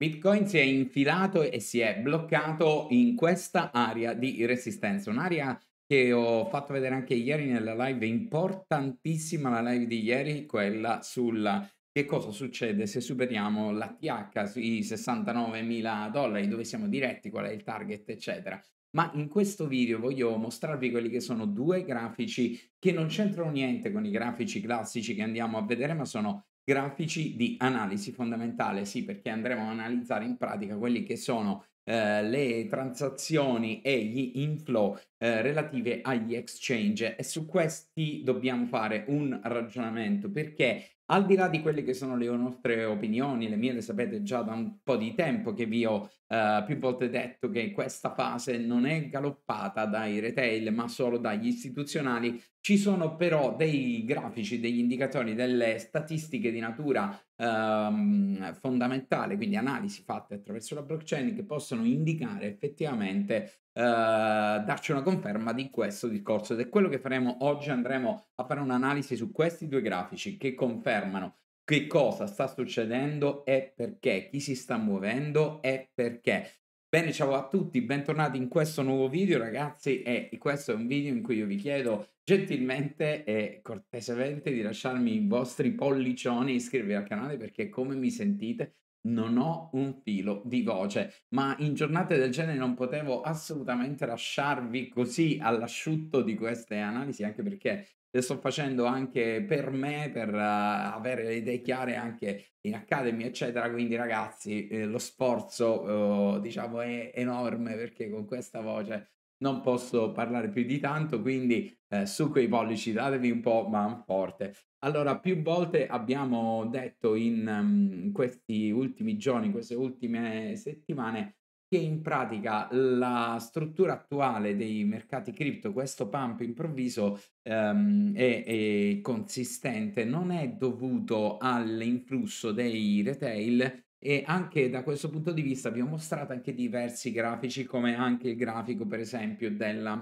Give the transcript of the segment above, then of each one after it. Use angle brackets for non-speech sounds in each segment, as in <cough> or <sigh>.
Bitcoin si è infilato e si è bloccato in questa area di resistenza, un'area che ho fatto vedere anche ieri nella live, importantissima la live di ieri, quella sulla che cosa succede se superiamo la TH sui 69.000 dollari, dove siamo diretti, qual è il target, eccetera. Ma in questo video voglio mostrarvi quelli che sono due grafici che non c'entrano niente con i grafici classici che andiamo a vedere, ma sono grafici di analisi fondamentale, sì, perché andremo a analizzare in pratica quelli che sono eh, le transazioni e gli inflow eh, relative agli exchange e su questi dobbiamo fare un ragionamento perché al di là di quelle che sono le nostre opinioni, le mie le sapete già da un po' di tempo che vi ho eh, più volte detto che questa fase non è galoppata dai retail ma solo dagli istituzionali. Ci sono però dei grafici, degli indicatori, delle statistiche di natura um, fondamentale, quindi analisi fatte attraverso la blockchain che possono indicare effettivamente, uh, darci una conferma di questo discorso ed è quello che faremo oggi. Andremo a fare un'analisi su questi due grafici che confermano che cosa sta succedendo e perché, chi si sta muovendo e perché. Bene, ciao a tutti, bentornati in questo nuovo video ragazzi e questo è un video in cui io vi chiedo gentilmente e cortesemente di lasciarmi i vostri pollicioni e iscrivervi al canale perché come mi sentite non ho un filo di voce, ma in giornate del genere non potevo assolutamente lasciarvi così all'asciutto di queste analisi, anche perché le sto facendo anche per me, per uh, avere le idee chiare anche in Academy, eccetera. Quindi, ragazzi, eh, lo sforzo, eh, diciamo, è enorme perché con questa voce non posso parlare più di tanto, quindi eh, su quei pollici datevi un po' man forte. Allora, più volte abbiamo detto in, um, questi ultimi giorni, queste ultime settimane, che in pratica la struttura attuale dei mercati cripto, questo pump improvviso ehm, è, è consistente, non è dovuto all'influsso dei retail e anche da questo punto di vista vi ho mostrato anche diversi grafici come anche il grafico per esempio della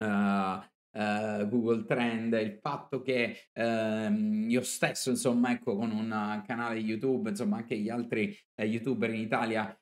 uh, uh, Google Trend il fatto che uh, io stesso insomma ecco con un canale YouTube insomma anche gli altri eh, youtuber in Italia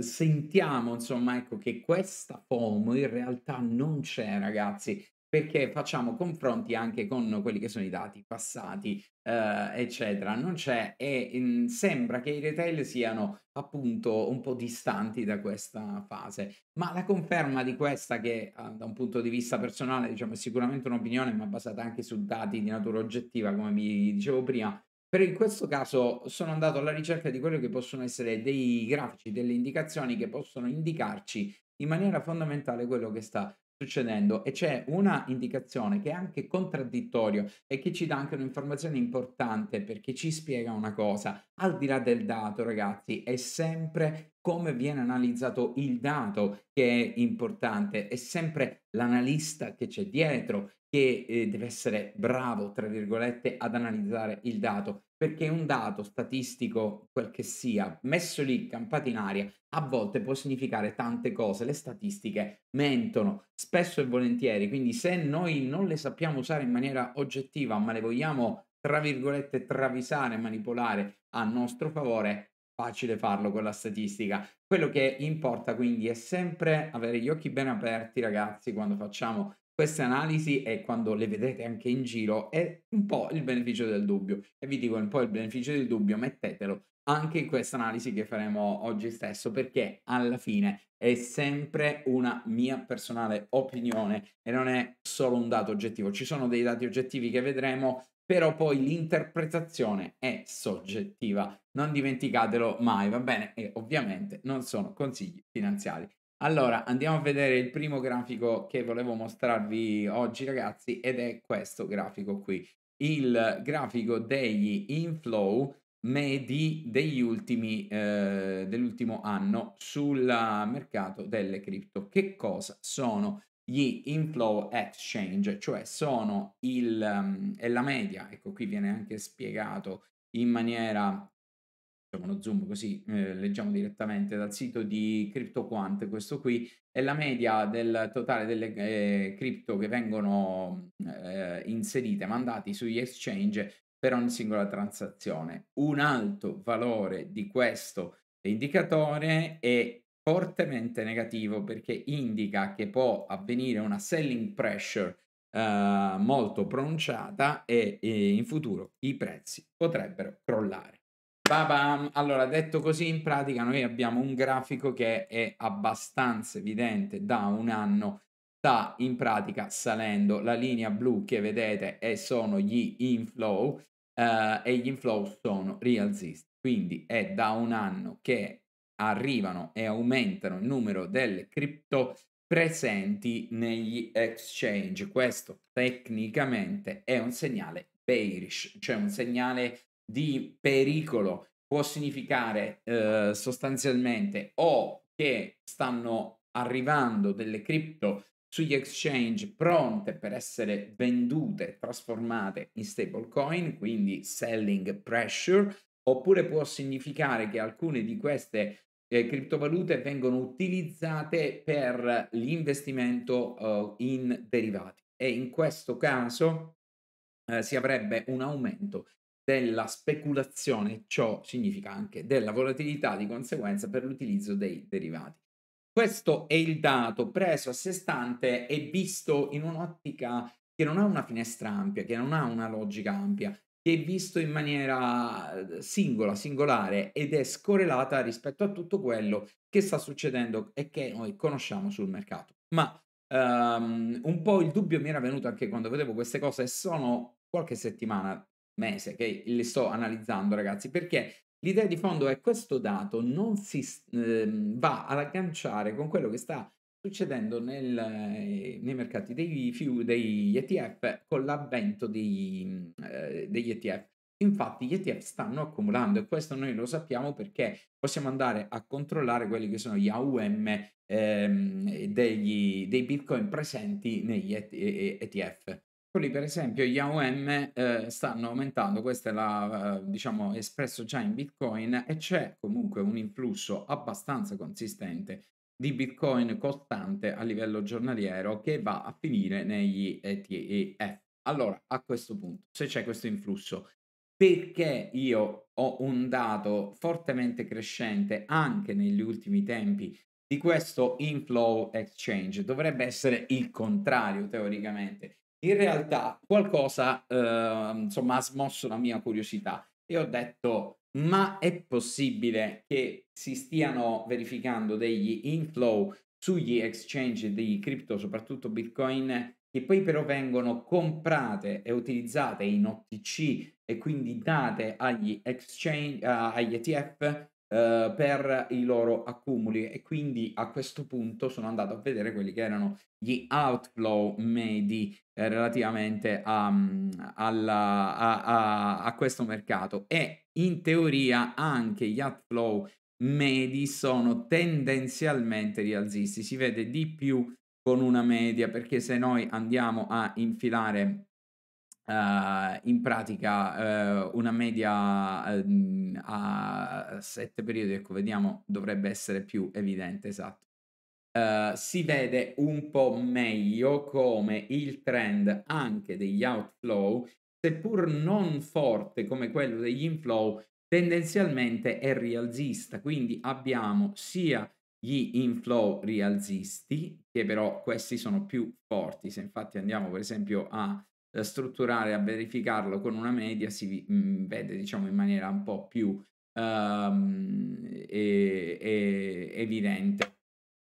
sentiamo insomma ecco che questa FOMO in realtà non c'è ragazzi perché facciamo confronti anche con quelli che sono i dati passati, eh, eccetera. Non c'è e in, mm, sembra che i retail siano appunto un po' distanti da questa fase, ma la conferma di questa che eh, da un punto di vista personale diciamo è sicuramente un'opinione ma basata anche su dati di natura oggettiva come vi dicevo prima, però in questo caso sono andato alla ricerca di quello che possono essere dei grafici, delle indicazioni che possono indicarci in maniera fondamentale quello che sta succedendo e c'è una indicazione che è anche contraddittoria e che ci dà anche un'informazione importante perché ci spiega una cosa, al di là del dato ragazzi è sempre come viene analizzato il dato che è importante, è sempre l'analista che c'è dietro che eh, deve essere bravo, tra virgolette, ad analizzare il dato perché un dato statistico, quel che sia, messo lì, campato in aria, a volte può significare tante cose. Le statistiche mentono spesso e volentieri, quindi se noi non le sappiamo usare in maniera oggettiva, ma le vogliamo, tra virgolette, travisare, manipolare a nostro favore, facile farlo con la statistica. Quello che importa quindi è sempre avere gli occhi ben aperti, ragazzi, quando facciamo queste analisi e quando le vedrete anche in giro è un po' il beneficio del dubbio e vi dico un po' il beneficio del dubbio mettetelo anche in questa analisi che faremo oggi stesso perché alla fine è sempre una mia personale opinione e non è solo un dato oggettivo ci sono dei dati oggettivi che vedremo però poi l'interpretazione è soggettiva non dimenticatelo mai va bene e ovviamente non sono consigli finanziari allora, andiamo a vedere il primo grafico che volevo mostrarvi oggi, ragazzi, ed è questo grafico qui. Il grafico degli inflow medi degli ultimi, eh, dell'ultimo anno sul mercato delle cripto. Che cosa sono gli inflow exchange? Cioè sono il, um, è la media, ecco qui viene anche spiegato in maniera facciamo uno zoom così eh, leggiamo direttamente dal sito di CryptoQuant questo qui è la media del totale delle eh, cripto che vengono eh, inserite, mandati sugli exchange per ogni singola transazione. Un alto valore di questo indicatore è fortemente negativo perché indica che può avvenire una selling pressure eh, molto pronunciata e, e in futuro i prezzi potrebbero crollare ba Allora, detto così, in pratica noi abbiamo un grafico che è abbastanza evidente da un anno sta in pratica salendo. La linea blu che vedete e sono gli inflow eh, e gli inflow sono rialzisti. Quindi è da un anno che arrivano e aumentano il numero delle cripto presenti negli exchange. Questo tecnicamente è un segnale bearish, cioè un segnale di pericolo può significare eh, sostanzialmente o che stanno arrivando delle cripto sugli exchange pronte per essere vendute, trasformate in stablecoin, quindi selling pressure, oppure può significare che alcune di queste eh, criptovalute vengono utilizzate per l'investimento eh, in derivati e in questo caso eh, si avrebbe un aumento della speculazione, ciò significa anche della volatilità di conseguenza per l'utilizzo dei derivati. Questo è il dato preso a sé stante e visto in un'ottica che non ha una finestra ampia, che non ha una logica ampia, che è visto in maniera eh, singola, singolare ed è scorrelata rispetto a tutto quello che sta succedendo e che noi conosciamo sul mercato. Ma um, un po' il dubbio mi era venuto anche quando vedevo queste cose e sono qualche settimana mese che le sto analizzando, ragazzi, perché l'idea di fondo è questo dato non si eh, va ad agganciare con quello che sta succedendo nel, eh, nei mercati dei, degli ETF con l'avvento dei, eh, degli ETF. Infatti gli ETF stanno accumulando e questo noi lo sappiamo perché possiamo andare a controllare quelli che sono gli AUM ehm, degli, dei bitcoin presenti negli ETF. Lì, per esempio, gli AOM eh, stanno aumentando, questo è la, eh, diciamo, espresso già in Bitcoin e c'è comunque un influsso abbastanza consistente di Bitcoin costante a livello giornaliero che va a finire negli ETF. Allora, a questo punto, se c'è questo influsso, perché io ho un dato fortemente crescente anche negli ultimi tempi di questo inflow exchange? Dovrebbe essere il contrario teoricamente in realtà qualcosa eh, insomma ha smosso la mia curiosità e ho detto ma è possibile che si stiano verificando degli inflow sugli exchange di cripto, soprattutto Bitcoin, che poi però vengono comprate e utilizzate in OTC e quindi date agli, exchange, uh, agli ETF eh, per i loro accumuli e quindi a questo punto sono andato a vedere quelli che erano gli outflow medi eh, relativamente a, mm, alla, a, a, a questo mercato e in teoria anche gli outflow medi sono tendenzialmente rialzisti, si vede di più con una media perché se noi andiamo a infilare Uh, in pratica uh, una media uh, a sette periodi, ecco, vediamo, dovrebbe essere più evidente, esatto. Eh, si vede un po' meglio come il trend anche degli outflow, seppur non forte come quello degli inflow, tendenzialmente è rialzista, quindi abbiamo sia gli inflow rialzisti, che però questi sono più forti, se infatti andiamo per esempio a eh, strutturare a verificarlo con una media si mm, vede diciamo in maniera un po' più um, e, e evidente.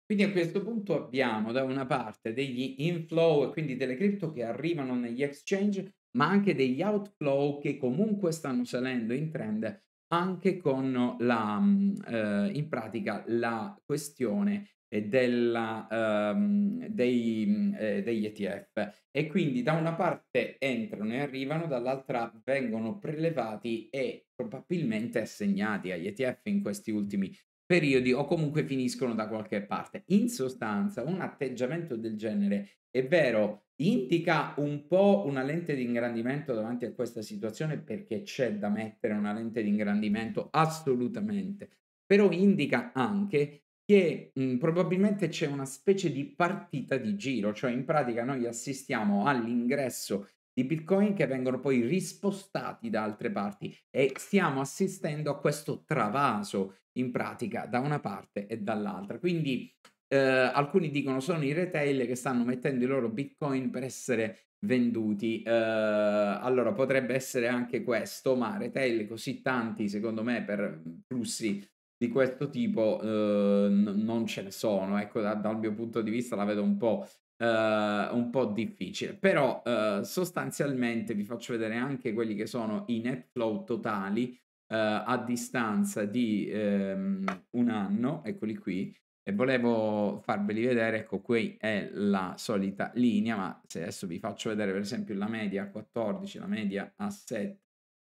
Quindi a questo punto abbiamo da una parte degli inflow, quindi delle cripto che arrivano negli exchange, ma anche degli outflow che comunque stanno salendo in trend anche con la, mm, eh, in pratica la questione della, um, dei, eh, degli ETF e quindi da una parte entrano e arrivano, dall'altra vengono prelevati e probabilmente assegnati agli ETF in questi ultimi periodi o comunque finiscono da qualche parte. In sostanza un atteggiamento del genere è vero indica un po' una lente di ingrandimento davanti a questa situazione perché c'è da mettere una lente di ingrandimento assolutamente, però indica anche che mh, mhmm, probabilmente c'è una specie di partita di giro, cioè in pratica noi assistiamo all'ingresso di bitcoin che vengono poi rispostati da altre parti e stiamo assistendo a questo travaso in pratica da una parte e dall'altra. Quindi eh, alcuni dicono sono i retail che stanno mettendo i loro bitcoin per essere venduti. Eh, allora potrebbe essere anche questo, ma retail così tanti secondo me per flussi di questo tipo eh, n- non ce ne sono, ecco da, dal mio punto di vista la vedo un po', eh, un po difficile, però eh, sostanzialmente vi faccio vedere anche quelli che sono i net flow totali eh, a distanza di ehm, un anno, eccoli qui, e volevo farveli vedere, ecco qui è la solita linea, ma se adesso vi faccio vedere per esempio la media a 14, la media a 7,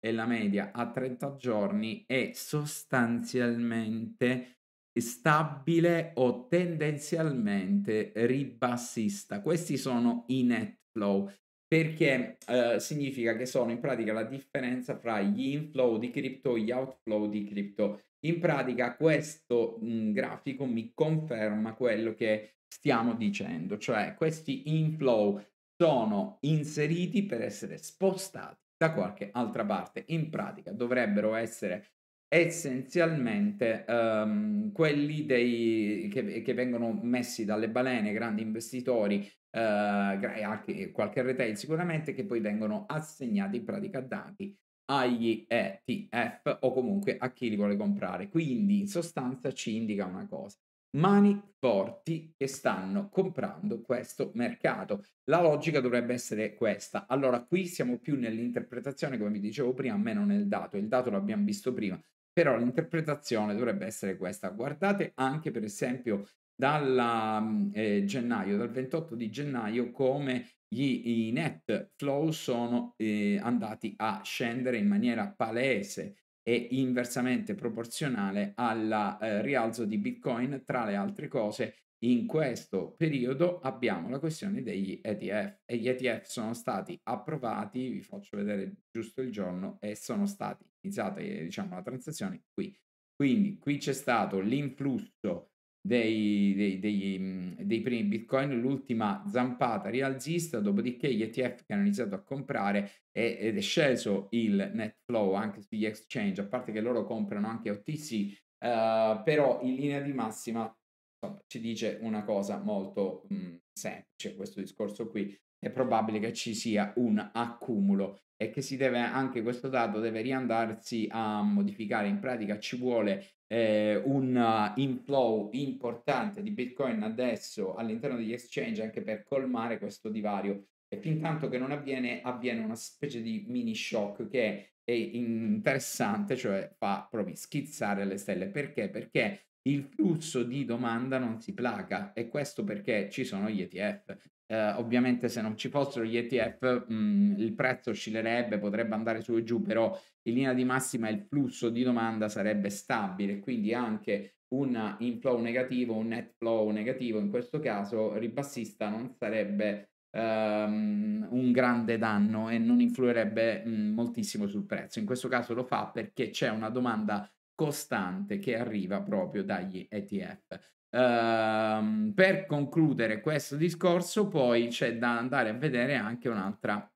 e la media a 30 giorni è sostanzialmente stabile o tendenzialmente ribassista. Questi sono i net flow perché eh, significa che sono in pratica la differenza fra gli inflow di cripto e gli outflow di cripto. In pratica questo mh, mm, grafico mi conferma quello che stiamo dicendo, cioè questi inflow sono inseriti per essere spostati da qualche altra parte. In pratica dovrebbero essere essenzialmente um, quelli dei, che, che, vengono messi dalle balene, grandi investitori, uh, anche qualche retail sicuramente, che poi vengono assegnati in pratica dati agli ETF o comunque a chi li vuole comprare. Quindi in sostanza ci indica una cosa mani forti che stanno comprando questo mercato. La logica dovrebbe essere questa. Allora, qui siamo più nell'interpretazione, come vi dicevo prima, meno nel dato. Il dato l'abbiamo visto prima, però l'interpretazione dovrebbe essere questa. Guardate anche, per esempio, dal mm, eh, gennaio, dal 28 di gennaio, come gli, i net flow sono eh, andati a scendere in maniera palese è inversamente proporzionale al eh, rialzo di Bitcoin. Tra le altre cose, in questo periodo abbiamo la questione degli ETF e gli ETF sono stati approvati, vi faccio vedere giusto il giorno, e sono stati iniziate diciamo, la transazione qui. Quindi qui c'è stato l'influsso dei, dei, dei, dei, primi bitcoin, l'ultima zampata rialzista, dopodiché gli ETF che hanno iniziato a comprare è, ed è sceso il net flow anche sugli exchange, a parte che loro comprano anche OTC, uh, eh, però in linea di massima insomma, ci dice una cosa molto mh, semplice questo discorso qui, è probabile che ci sia un accumulo e che si deve anche questo dato deve riandarsi a modificare in pratica ci vuole eh, un eh, inflow importante di bitcoin adesso all'interno degli exchange anche per colmare questo divario e fin tanto che non avviene avviene una specie di mini shock che è interessante cioè fa proprio schizzare le stelle perché perché il flusso di domanda non si placa e questo perché ci sono gli ETF eh, ovviamente se non ci fossero gli ETF mh, mm, il prezzo oscillerebbe, potrebbe andare su e giù, però in linea di massima il flusso di domanda sarebbe stabile, quindi anche un inflow negativo, un net flow negativo in questo caso ribassista non sarebbe ehm, un grande danno e non influirebbe mh, mm, moltissimo sul prezzo. In questo caso lo fa perché c'è una domanda costante che arriva proprio dagli ETF. Ehm, per concludere questo discorso, poi c'è da andare a vedere anche un'altra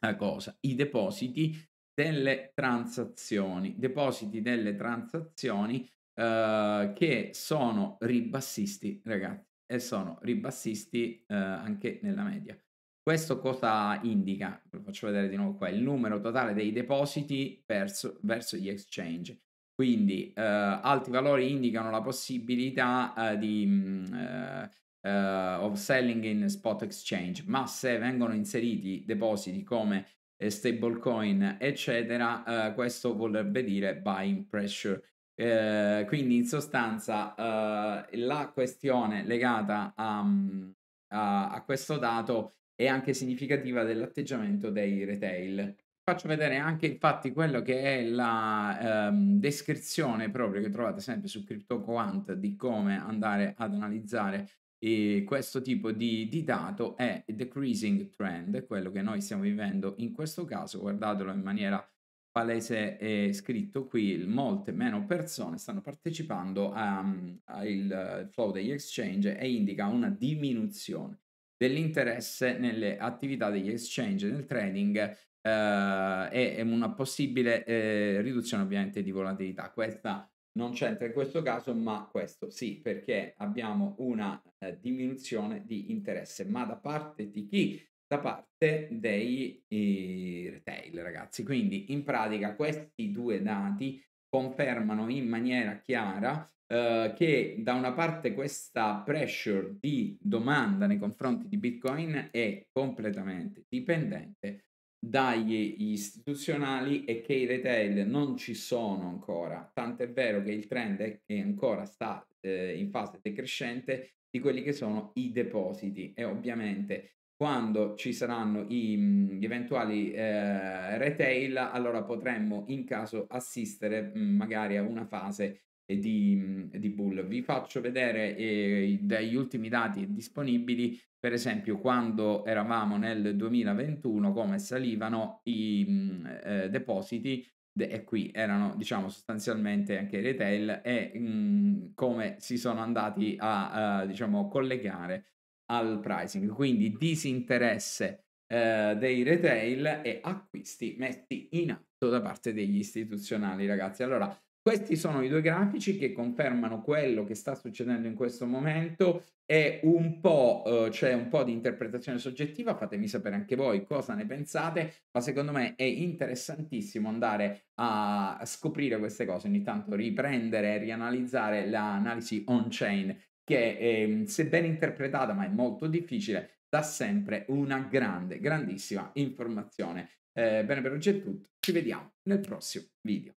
eh, cosa, i depositi delle transazioni, depositi delle transazioni uh, che sono ribassisti, ragazzi, e sono ribassisti uh, anche nella media. Questo cosa indica? Ve lo faccio vedere di nuovo qua, il numero totale dei depositi verso, verso gli exchange. Quindi eh, altri valori indicano la possibilità eh, di mm, eh, eh, of selling in spot exchange, ma se vengono inseriti depositi come eh, stablecoin, eccetera, questo vorrebbe dire buying pressure. quindi in sostanza la questione legata a, mm, a, a questo dato è anche significativa dell'atteggiamento dei retail faccio vedere anche infatti quello che è la ehm, descrizione proprio che trovate sempre su CryptoQuant di come andare ad analizzare eh, questo tipo di, di, dato è decreasing trend, quello che noi stiamo vivendo in questo caso, guardatelo in maniera palese è scritto qui, molte meno persone stanno partecipando ehm, al flow degli exchange e indica una diminuzione dell'interesse nelle attività degli exchange nel trading eh, e una possibile eh, riduzione ovviamente di volatilità. Questa non c'entra in questo caso, ma questo sì, perché abbiamo una eh, diminuzione di interesse, ma da parte di chi? Da parte dei retail, ragazzi. Quindi in pratica questi due dati confermano in maniera chiara eh, che da una parte questa pressure di domanda nei confronti di Bitcoin è completamente dipendente dagli istituzionali e che i retail non ci sono ancora. Tant'è vero che il trend è che ancora sta eh, in fase decrescente di quelli che sono i depositi e ovviamente quando ci saranno i, mm, gli eventuali eh, retail, allora potremmo in caso assistere mh, mm, magari a una fase di, di Bull. Vi faccio vedere eh, dagli ultimi dati disponibili, per esempio quando eravamo nel 2021, come salivano i mm, eh, depositi de- e qui erano diciamo sostanzialmente anche i retail e mh, mm, come si sono andati a uh, diciamo collegare al pricing quindi disinteresse eh, dei retail e acquisti messi in atto da parte degli istituzionali ragazzi allora questi sono i due grafici che confermano quello che sta succedendo in questo momento e un po' eh, c'è un po' di interpretazione soggettiva, fatemi sapere anche voi cosa ne pensate, ma secondo me è interessantissimo andare a scoprire queste cose, ogni tanto riprendere e rianalizzare l'analisi on-chain che eh, se ben interpretata, ma è molto difficile, dà sempre una grande, grandissima informazione. Eh, bene, per oggi è tutto, ci vediamo nel prossimo video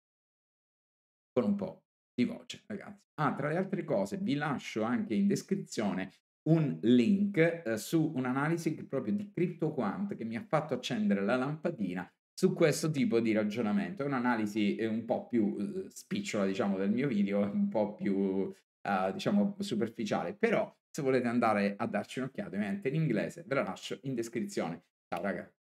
con un po' di voce, ragazzi. Ah, tra le altre cose, vi lascio anche in descrizione un link eh, su un'analisi proprio di CryptoQuant che mi ha fatto accendere la lampadina su questo tipo di ragionamento. È un'analisi eh, un po' più eh, spicciola, diciamo, del mio video, <laughs> un po' più, eh, diciamo, superficiale, però se volete andare a darci un'occhiata, ovviamente in inglese, ve la lascio in descrizione. Ciao ragazzi.